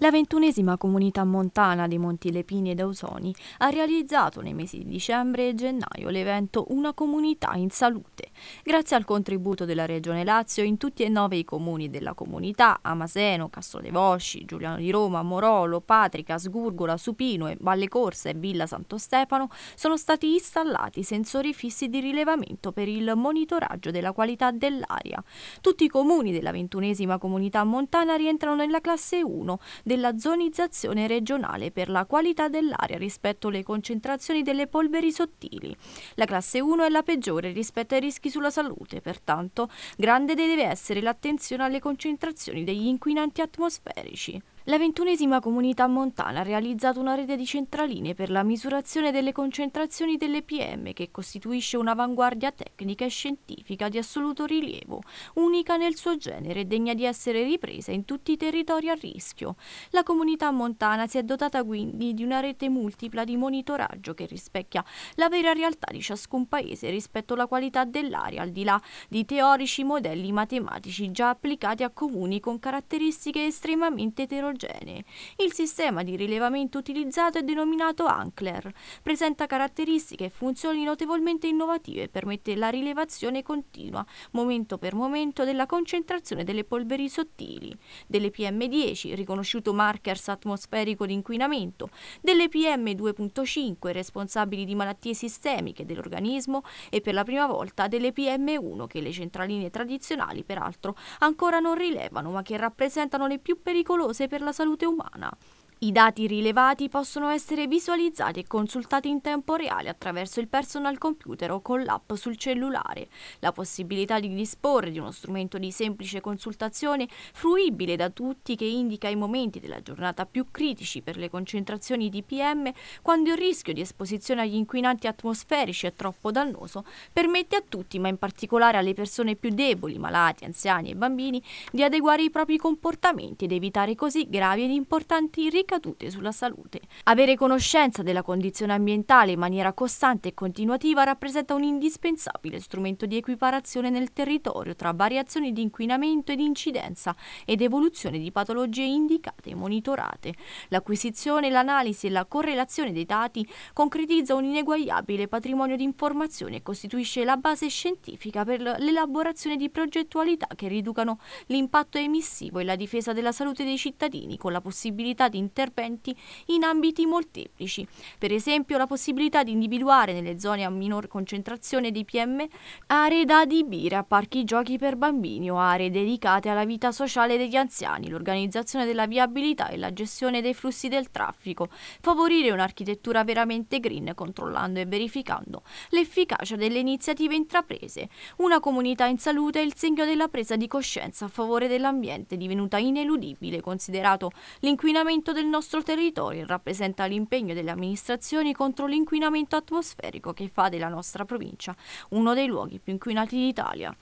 La ventunesima comunità montana dei Monti Lepini ed Ausoni ha realizzato nei mesi di dicembre e gennaio l'evento Una comunità in salute Grazie al contributo della Regione Lazio, in tutti e nove i comuni della comunità, Amaseno, dei Vosci, Giuliano di Roma, Morolo, Patrica, Sgurgola, Supino e Valle Corsa e Villa Santo Stefano, sono stati installati sensori fissi di rilevamento per il monitoraggio della qualità dell'aria. Tutti i comuni della ventunesima comunità montana rientrano nella classe 1 della zonizzazione regionale per la qualità dell'aria rispetto alle concentrazioni delle polveri sottili. La classe 1 è la peggiore rispetto ai rischi effetti sulla salute, pertanto grande deve essere l'attenzione alle concentrazioni degli inquinanti atmosferici. La ventunesima comunità montana ha realizzato una rete di centraline per la misurazione delle concentrazioni delle PM che costituisce un'avanguardia tecnica e scientifica di assoluto rilievo, unica nel suo genere e degna di essere ripresa in tutti i territori a rischio. La comunità montana si è dotata quindi di una rete multipla di monitoraggio che rispecchia la vera realtà di ciascun paese rispetto alla qualità dell'aria, al di là di teorici modelli matematici già applicati a comuni con caratteristiche estremamente eterogenee eterogene. Il sistema di rilevamento utilizzato è denominato Ankler, presenta caratteristiche e funzioni notevolmente innovative e permette la rilevazione continua, momento per momento, della concentrazione delle polveri sottili, delle PM10, riconosciuto markers atmosferico di inquinamento, delle PM2.5, responsabili di malattie sistemiche dell'organismo e per la prima volta delle PM1 che le centraline tradizionali peraltro ancora non rilevano ma che rappresentano le più pericolose per per la salute umana. I dati rilevati possono essere visualizzati e consultati in tempo reale attraverso il personal computer o con l'app sul cellulare. La possibilità di disporre di uno strumento di semplice consultazione fruibile da tutti che indica i momenti della giornata più critici per le concentrazioni di PM quando il rischio di esposizione agli inquinanti atmosferici è troppo dannoso permette a tutti, ma in particolare alle persone più deboli, malati, anziani e bambini, di adeguare i propri comportamenti ed evitare così gravi ed importanti ricadute ricadute sulla salute. Avere conoscenza della condizione ambientale in maniera costante e continuativa rappresenta un indispensabile strumento di equiparazione nel territorio tra variazioni di inquinamento ed incidenza ed evoluzione di patologie indicate e monitorate. L'acquisizione, l'analisi e la correlazione dei dati concretizza un ineguagliabile patrimonio di informazioni e costituisce la base scientifica per l'elaborazione di progettualità che riducano l'impatto emissivo e la difesa della salute dei cittadini con la possibilità di intervenire interventi in ambiti molteplici, per esempio la possibilità di individuare nelle zone a minor concentrazione di PM aree da adibire a parchi giochi per bambini o aree dedicate alla vita sociale degli anziani, l'organizzazione della viabilità e la gestione dei flussi del traffico, favorire un'architettura veramente green controllando e verificando l'efficacia delle iniziative intraprese, una comunità in salute è il segno della presa di coscienza a favore dell'ambiente divenuta ineludibile considerato l'inquinamento del nostro territorio e rappresenta l'impegno delle amministrazioni contro l'inquinamento atmosferico che fa della nostra provincia uno dei luoghi più inquinati d'Italia.